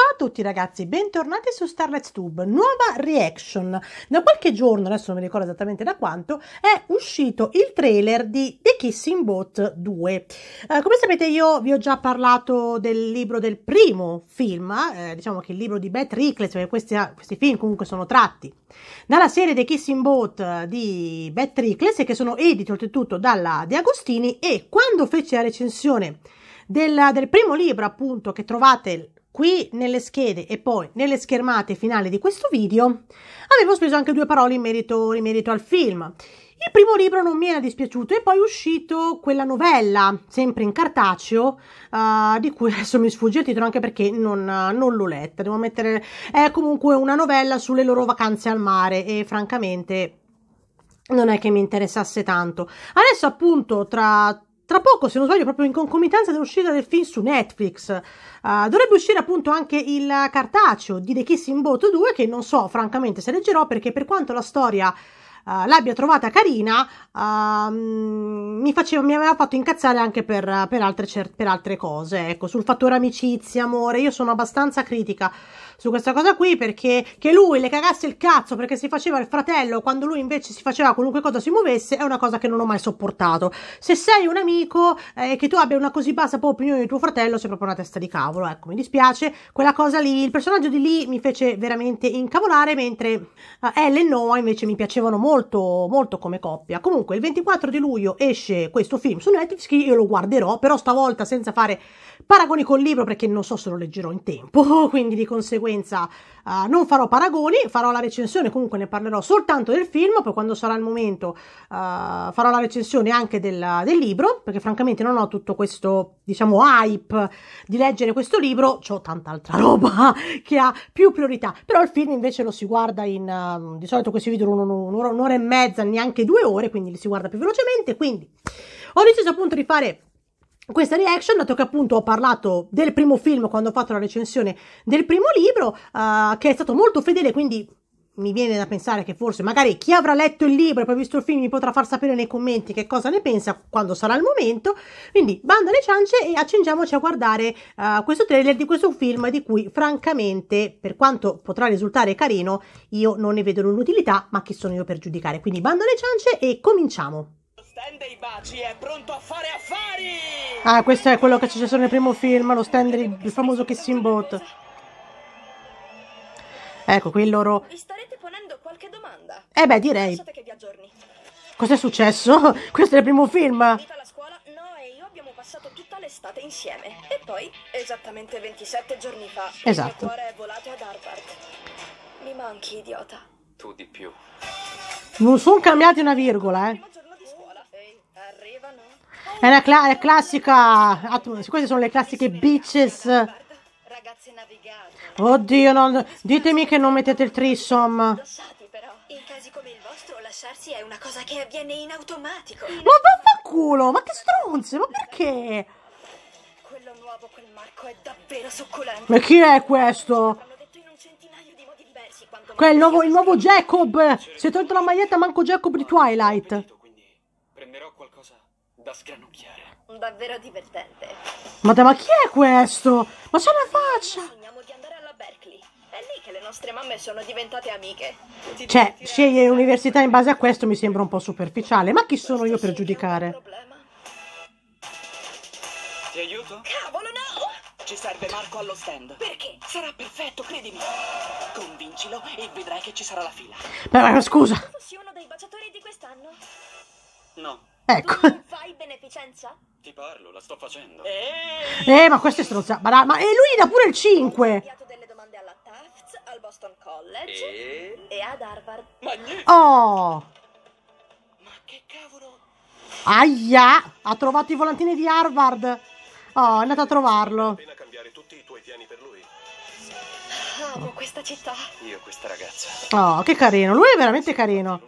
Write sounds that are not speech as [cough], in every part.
Ciao a tutti ragazzi, bentornati su Starlight Tube, nuova reaction. Da qualche giorno, adesso non mi ricordo esattamente da quanto, è uscito il trailer di The Kissing Boat 2. Eh, come sapete io vi ho già parlato del libro del primo film, eh, diciamo che il libro di Beth Rickles, perché questi, ah, questi, film comunque sono tratti dalla serie The Kissing Boat eh, di Beth Rickless, che sono editi oltretutto dalla De Agostini e quando fece la recensione del, del primo libro appunto che trovate qui nelle schede e poi nelle schermate finali di questo video avevo speso anche due parole in merito, in merito al film. Il primo libro non mi era dispiaciuto e poi è uscito quella novella, sempre in cartaceo, uh, di cui adesso mi sfugge il titolo anche perché non, uh, non l'ho letta, devo mettere... è comunque una novella sulle loro vacanze al mare e francamente non è che mi interessasse tanto. Adesso appunto tra tra poco, se non sbaglio, proprio in concomitanza dell'uscita del film su Netflix. Uh, dovrebbe uscire appunto anche il cartaceo di The Kissing Boat 2, che non so francamente se leggerò perché per quanto la storia uh, l'abbia trovata carina, uh, mi, faceva, mi, aveva fatto incazzare anche per, per, altre, per altre cose, ecco, sul fattore amicizia, amore, io sono abbastanza critica su questa cosa qui perché che lui le cagasse il cazzo perché si faceva il fratello quando lui invece si faceva qualunque cosa si muovesse è una cosa che non ho mai sopportato. Se sei un amico eh, e eh, che tu abbia una così bassa opinione di tuo fratello sei proprio una testa di cavolo, ecco, mi dispiace. Quella cosa lì, il personaggio di lì mi fece veramente incavolare, mentre eh, Ellen e Noah invece mi piacevano molto, molto come coppia. Comunque il 24 di luglio esce questo film su Netflix, che io lo guarderò, però stavolta senza fare Paragoni col libro perché non so se lo leggerò in tempo, [laughs] quindi di conseguenza uh, non farò paragoni, farò la recensione, comunque ne parlerò soltanto del film, poi quando sarà il momento uh, farò la recensione anche del, del, libro, perché francamente non ho tutto questo, diciamo, hype di leggere questo libro, ho tanta altra [laughs] roba che ha più priorità, però il film invece lo si guarda in, uh, di solito questi video durano un'ora, un'ora e mezza, neanche due ore, quindi li si guarda più velocemente, quindi ho deciso appunto di fare questa reaction, dato che appunto ho parlato del primo film quando ho fatto la recensione del primo libro, uh, che è stato molto fedele, quindi mi viene da pensare che forse magari chi avrà letto il libro e poi visto il film mi potrà far sapere nei commenti che cosa ne pensa quando sarà il momento. Quindi bando alle ciance e accingiamoci a guardare uh, questo trailer di questo film di cui francamente, per quanto potrà risultare carino, io non ne vedo l'utilità, ma chi sono io per giudicare? Quindi bando alle ciance e cominciamo! stand dei baci è pronto a fare affari! Ah, questo è quello che c'è successo nel primo film, lo stand del il famoso Kissing Boat. Ecco, qui loro... Vi starete ponendo qualche domanda? Eh beh, direi. che vi aggiorni. Cos'è successo? [laughs] Questo è il primo film. Vita insieme. E poi, esattamente 27 giorni fa, esatto. il mio esatto. cuore è volato ad Harvard. Mi manchi, idiota. Tu di più. Non sono cambiati una virgola, eh. È una cla- classica. Queste sono le classiche bitches. Oddio, non... ditemi che non mettete il trisom. è una cosa che avviene in automatico. Ma vaffanculo, ma che stronze, ma perché? Quello nuovo, quel Marco è davvero succulento. Ma chi è questo? Quel nuovo, il nuovo Jacob! Si è tolto la maglietta, manco Jacob di Twilight da sgranocchiare. Davvero divertente. Madonna, ma chi è questo? Ma c'è una faccia! Sogniamo di andare alla Berkeley. È lì che le nostre mamme sono diventate amiche. Ti cioè, scegliere l'università in base a questo mi sembra un po' superficiale, ma chi sono io per giudicare? Ti aiuto? Cavolo, no! Ci serve Marco allo stand. Perché? Sarà perfetto, credimi. Convincilo e vedrai che ci sarà la fila. Beh, ma scusa. Fossi uno dei baciatori di quest'anno? No. Ecco. fai beneficenza? Ti parlo, la sto facendo. Eh, ma questo è stronza. Ma, ma eh, e lui da pure il 5. Ho delle domande alla Tufts, al Boston College e, e ad Harvard. Magnifico. Oh! Ma che cavolo? Aia! Ha trovato i volantini di Harvard. Oh, è andato a trovarlo. Appena cambiare tutti i tuoi piani per lui. Amo questa città. Io questa ragazza. Oh, che carino. Lui è veramente carino.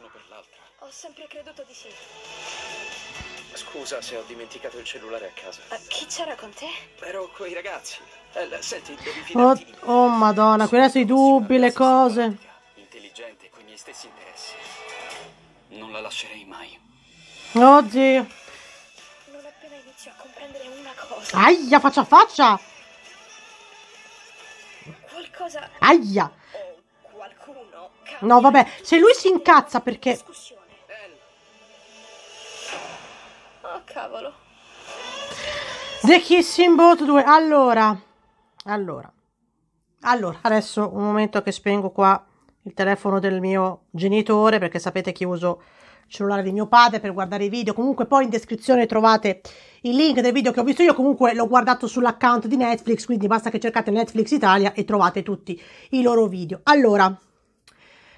Ho sempre creduto di sì. Scusa se ho dimenticato il cellulare a casa. Uh, chi c'era con te? Ero coi ragazzi. El, eh, senti, devi Oh, oh madonna, qui sono i dubbi, le cose. Intelligente, con i miei stessi interessi. Non la lascerei mai. Oh, Non appena inizio a comprendere una cosa. Aia, faccia a faccia! Qualcosa... Aia! No, vabbè, se lui si incazza perché... Discussione. cavolo. The Kissing Boat 2. Allora, allora, allora, adesso un momento che spengo qua il telefono del mio genitore perché sapete che uso il cellulare di mio padre per guardare i video. Comunque poi in descrizione trovate il link del video che ho visto io, comunque l'ho guardato sull'account di Netflix, quindi basta che cercate Netflix Italia e trovate tutti i loro video. Allora,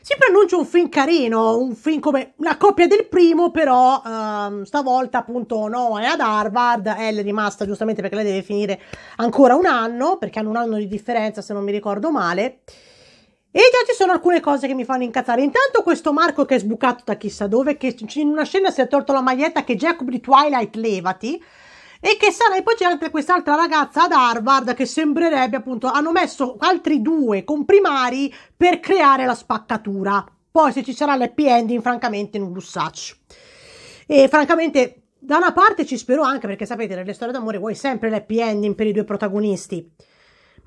si preannuncia un film carino, un film come la coppia del primo, però ehm, stavolta appunto no, è ad Harvard, Elle è rimasta giustamente perché lei deve finire ancora un anno, perché hanno un anno di differenza se non mi ricordo male. E già ci sono alcune cose che mi fanno incazzare. Intanto questo Marco che è sbucato da chissà dove, che in una scena si è tolto la maglietta che Jacob di Twilight levati, e che sarebbe poi c'è anche quest'altra ragazza ad Harvard che sembrerebbe appunto hanno messo altri due comprimari per creare la spaccatura. Poi se ci sarà l'happy ending, francamente non lo saccio. E francamente da una parte ci spero anche perché sapete nelle storie d'amore vuoi sempre l'happy ending per i due protagonisti.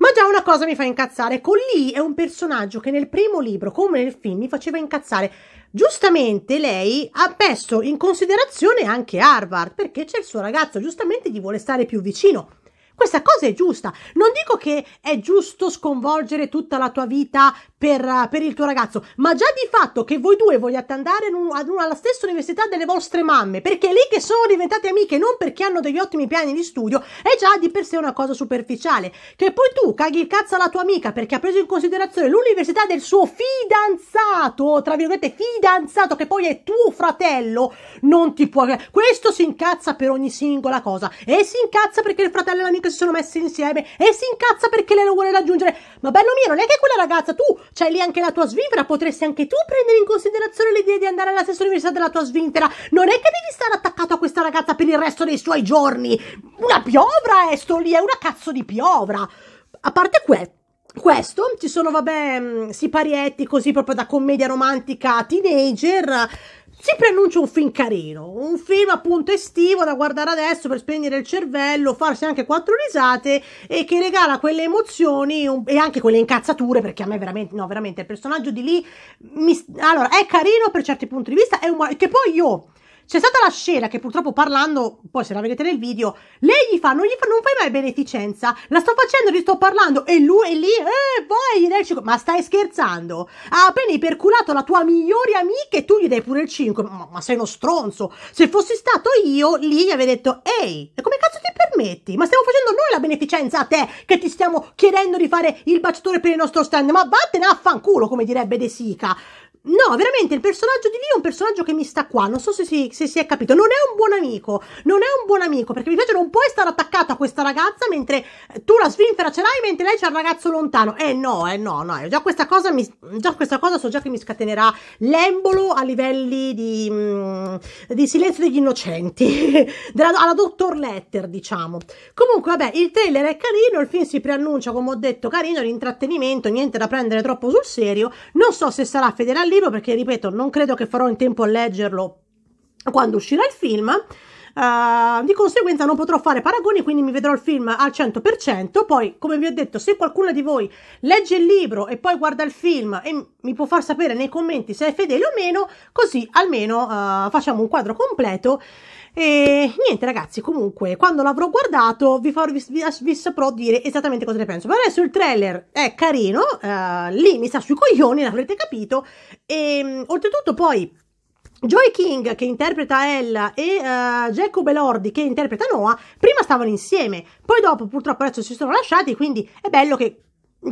Ma già una cosa mi fa incazzare. Collie è un personaggio che nel primo libro, come nel film, mi faceva incazzare. Giustamente lei ha messo in considerazione anche Harvard, perché c'è il suo ragazzo, giustamente gli vuole stare più vicino. Questa cosa è giusta. Non dico che è giusto sconvolgere tutta la tua vita per, per il tuo ragazzo, ma già di fatto che voi due vogliate andare un, ad una, alla stessa università delle vostre mamme, perché è lì che sono diventate amiche, non perché hanno degli ottimi piani di studio, è già di per sé una cosa superficiale. Che poi tu caghi il cazzo alla tua amica perché ha preso in considerazione l'università del suo fidanzato, tra virgolette fidanzato, che poi è tuo fratello, non ti può... Questo si incazza per ogni singola cosa e si incazza perché il fratello e l'amico che si sono messi insieme e si incazza perché lei lo vuole raggiungere. Ma bello mio, non è che quella ragazza, tu c'hai lì anche la tua svintera, potresti anche tu prendere in considerazione l'idea di andare alla stessa università della tua svintera. Non è che devi stare attaccato a questa ragazza per il resto dei suoi giorni. Una piovra è sto lì, è una cazzo di piovra. A parte questo questo ci sono vabbè mm, siparietti così proprio da commedia romantica teenager si preannuncia un film carino, un film appunto estivo da guardare adesso per spegnere il cervello, farsi anche quattro risate e che regala quelle emozioni un, e anche quelle incazzature perché a me veramente, no veramente il personaggio di lì mi, allora è carino per certi punti di vista, è umano, che poi io c'è stata la scena che purtroppo parlando, poi se la vedete nel video, lei gli fa, non gli fa, non fai mai beneficenza, la sto facendo, gli sto parlando, e lui è lì, eh, poi gli dai il 5, ma stai scherzando? Ha ah, appena iperculato la tua migliore amica e tu gli dai pure il 5, ma, ma sei uno stronzo. Se fossi stato io, lì gli avrei detto, ehi, come cazzo ti permetti? Ma stiamo facendo noi la beneficenza a te, che ti stiamo chiedendo di fare il baciatore per il nostro stand, ma vattene a fanculo, come direbbe De Sica. No, veramente il personaggio di lì è un personaggio che mi sta qua. Non so se si, se si, è capito. Non è un buon amico. Non è un buon amico perché mi piace non puoi stare attaccato a questa ragazza mentre tu la svinfera ce l'hai mentre lei c'è il ragazzo lontano. Eh no, eh no, no. Eh, già questa cosa, mi, già questa cosa so già che mi scatenerà l'embolo a livelli di, mm, di silenzio degli innocenti. [laughs] Della, alla dottor Letter, diciamo. Comunque, vabbè, il trailer è carino. Il film si preannuncia, come ho detto, carino. L'intrattenimento, niente da prendere troppo sul serio. Non so se sarà federale il libro perché, ripeto, non credo che farò in tempo a leggerlo quando uscirà il film. Uh, di conseguenza non potrò fare paragoni, quindi mi vedrò il film al 100%. Poi, come vi ho detto, se qualcuno di voi legge il libro e poi guarda il film e mi può far sapere nei commenti se è fedele o meno, così almeno uh, facciamo un quadro completo e niente, ragazzi, comunque, quando l'avrò guardato, vi, farò, vi, vi, vi saprò dire esattamente cosa ne penso. Per adesso il trailer è carino, uh, lì mi sta sui coglioni, l'avrete capito. E mm, oltretutto, poi. Joy King che interpreta Ella e uh, Jacob Elordi che interpreta Noah prima stavano insieme, poi dopo purtroppo adesso si sono lasciati, quindi è bello che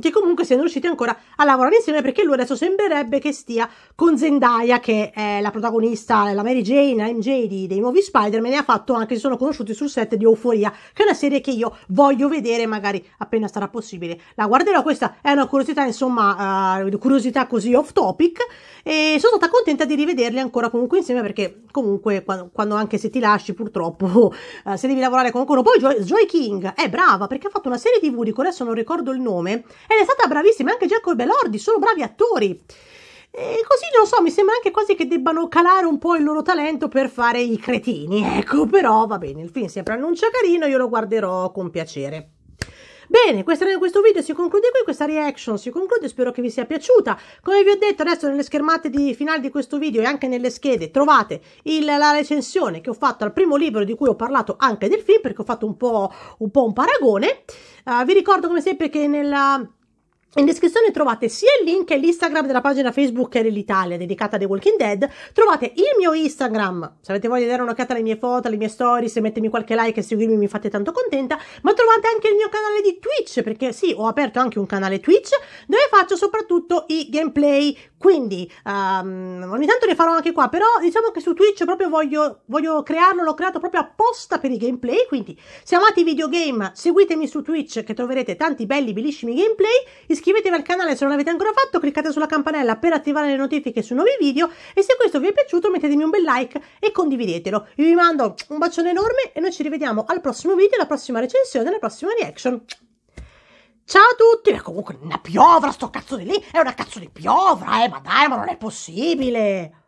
che comunque siano riusciti ancora a lavorare insieme perché lui adesso sembrerebbe che stia con Zendaya che è la protagonista, la Mary Jane, MJ di, dei nuovi Spider-Man e ha fatto anche, si sono conosciuti sul set di Euforia che è una serie che io voglio vedere magari appena sarà possibile la guarderò, questa è una curiosità insomma, uh, curiosità così off topic e sono stata contenta di rivederli ancora comunque insieme perché comunque quando, quando anche se ti lasci purtroppo uh, [laughs] se devi lavorare con qualcuno, poi Joy, Joy King è brava perché ha fatto una serie tv di cui adesso non ricordo il nome ed è stata bravissima anche Jacob Belordi, sono bravi attori. E così non so, mi sembra anche quasi che debbano calare un po' il loro talento per fare i cretini. Ecco, però va bene, il film sembra annuncia carino, io lo guarderò con piacere. Bene, questo video si conclude qui, questa reaction si conclude, spero che vi sia piaciuta. Come vi ho detto, adesso nelle schermate di finale di questo video e anche nelle schede trovate il, la recensione che ho fatto al primo libro di cui ho parlato anche del film, perché ho fatto un po' un, po un paragone. Uh, vi ricordo come sempre che nella in descrizione trovate sia il link e l'Instagram della pagina Facebook che dell'Italia dedicata a The Walking Dead. Trovate il mio Instagram, se avete voglia di dare un'occhiata alle mie foto, alle mie storie, se mettermi qualche like e seguirmi mi fate tanto contenta, ma trovate anche il mio canale di Twitch, perché sì, ho aperto anche un canale Twitch dove faccio soprattutto i gameplay, quindi um, ogni tanto ne farò anche qua, però diciamo che su Twitch proprio voglio, voglio crearlo, l'ho creato proprio apposta per i gameplay, quindi se amate i videogame seguitemi su Twitch che troverete tanti belli, bellissimi gameplay, iscrivetevi iscrivetevi al canale se non l'avete ancora fatto, cliccate sulla campanella per attivare le notifiche su nuovi video e se questo vi è piaciuto mettetemi un bel like e condividetelo. Io vi mando un bacione enorme e noi ci rivediamo al prossimo video, alla prossima recensione, alla prossima reaction. Ciao a tutti! Ma comunque una piovra, sto cazzo di lì! È una cazzo di piovra, eh! Ma dai, ma non è possibile!